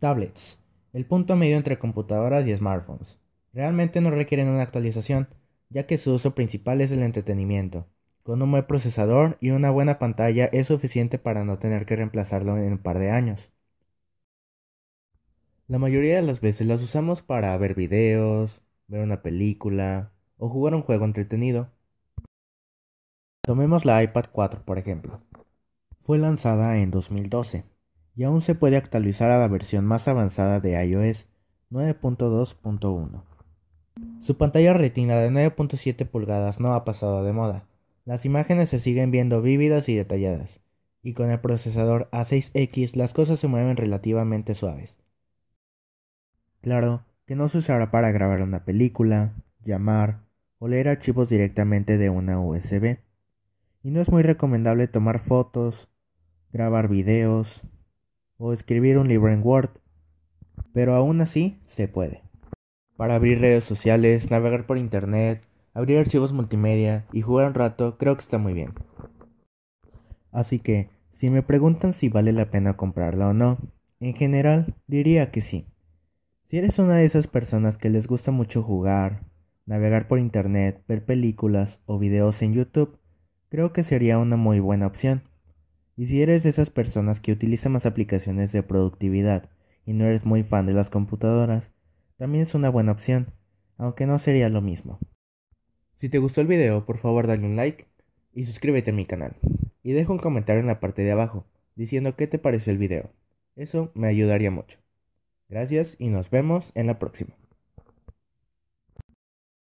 Tablets. El punto medio entre computadoras y smartphones. Realmente no requieren una actualización, ya que su uso principal es el entretenimiento. Con un buen procesador y una buena pantalla es suficiente para no tener que reemplazarlo en un par de años. La mayoría de las veces las usamos para ver videos, ver una película o jugar un juego entretenido. Tomemos la iPad 4 por ejemplo. Fue lanzada en 2012 y aún se puede actualizar a la versión más avanzada de iOS 9.2.1. Su pantalla retina de 9.7 pulgadas no ha pasado de moda. Las imágenes se siguen viendo vívidas y detalladas, y con el procesador A6X las cosas se mueven relativamente suaves. Claro que no se usará para grabar una película, llamar o leer archivos directamente de una USB. Y no es muy recomendable tomar fotos, grabar videos, o escribir un libro en Word, pero aún así se puede. Para abrir redes sociales, navegar por internet, abrir archivos multimedia y jugar un rato creo que está muy bien. Así que, si me preguntan si vale la pena comprarla o no, en general diría que sí. Si eres una de esas personas que les gusta mucho jugar, navegar por internet, ver películas o videos en YouTube, creo que sería una muy buena opción. Y si eres de esas personas que utilizan más aplicaciones de productividad y no eres muy fan de las computadoras, también es una buena opción, aunque no sería lo mismo. Si te gustó el video, por favor dale un like y suscríbete a mi canal. Y deja un comentario en la parte de abajo diciendo qué te pareció el video. Eso me ayudaría mucho. Gracias y nos vemos en la próxima.